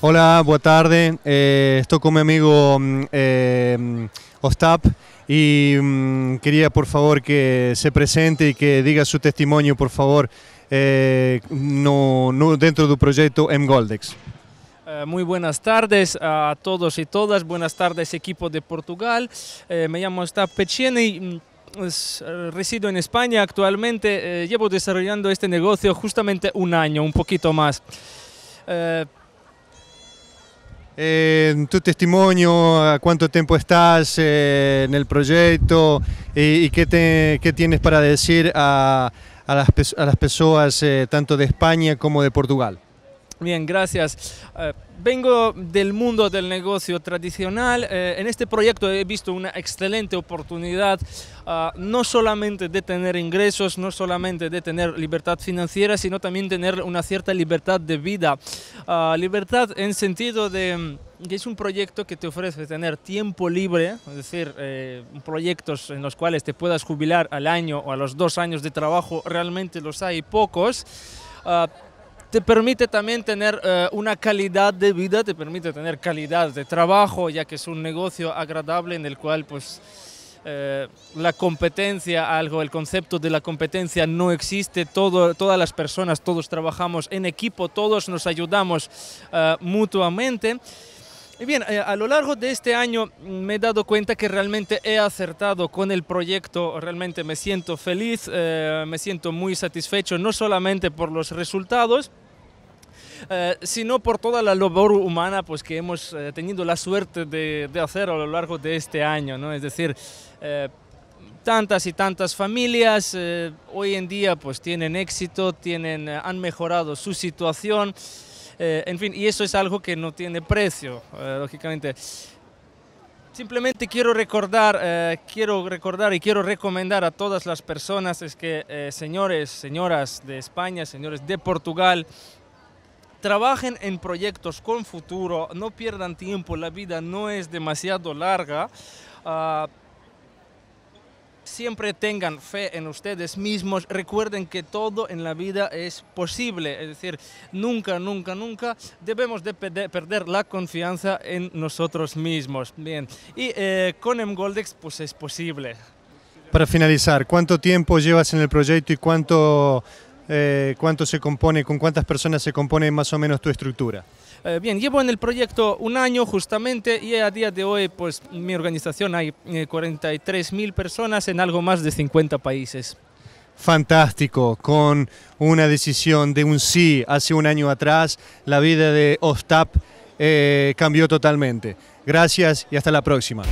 Hola, buenas tardes, eh, estoy con mi amigo mm, eh, Ostap y mm, quería por favor que se presente y que diga su testimonio, por favor, eh, no, no, dentro del proyecto MGoldex. Muy buenas tardes a todos y todas, buenas tardes equipo de Portugal, me llamo Ostap Pecheni, mm, resido en España actualmente, llevo desarrollando este negocio justamente un año, un poquito más en tu testimonio, cuánto tiempo estás eh, en el proyecto y, qué, tienes para decir a, las, personas eh, tanto de España como de Portugal. Bien, gracias. Eh, vengo del mundo del negocio tradicional. Eh, en este proyecto he visto una excelente oportunidad, ah, no solamente de tener ingresos, no solamente de tener libertad financiera, sino también tener una cierta libertad de vida. Ah, libertad en sentido de que mm, es un proyecto que te ofrece tener tiempo libre, es decir, eh, proyectos en los cuales te puedas jubilar al año o a los dos años de trabajo, realmente los hay pocos. Ah, te permite también tener eh, una calidad de vida, te permite tener calidad de trabajo, ya que es un negocio agradable en el cual pues eh, la competencia, algo, el concepto de la competencia no existe, Todo, todas las personas, todos trabajamos en equipo, todos nos ayudamos eh, mutuamente. Y bien, eh, a lo largo de este año me he dado cuenta que realmente he acertado con el proyecto, realmente me siento feliz, eh, me siento muy satisfecho, no solamente por los resultados, eh, sino por toda la labor humana pues, que hemos tenido la suerte de, de, hacer a lo largo de este año, ¿no? es decir, tantas y tantas familias hoy en día pues, tienen éxito, tienen, han mejorado su situación, eh, en fin, y eso es algo que no tiene precio, eh, lógicamente. Simplemente quiero recordar, eh, quiero recordar y quiero recomendar a todas las personas es que señores, señoras de España, señores de Portugal, trabajen en proyectos con futuro, no pierdan tiempo, la vida no es demasiado larga. Ah, Siempre tengan fe en ustedes mismos, recuerden que todo en la vida es posible, es decir, nunca, nunca, nunca debemos de perder la confianza en nosotros mismos. Bien, y eh, con Emgoldex pues es posible. Para finalizar, ¿cuánto tiempo llevas en el proyecto y cuánto, eh, cuánto se compone, con cuántas personas se compone más o menos tu estructura? Eh, bien, llevo en el proyecto un año justamente y a día de hoy, pues mi organización hay 43.000 eh, personas en algo más de 50 países. Fantástico, con una decisión de un sí hace un año atrás, la vida de Ostap eh, cambió totalmente. Gracias y hasta la próxima.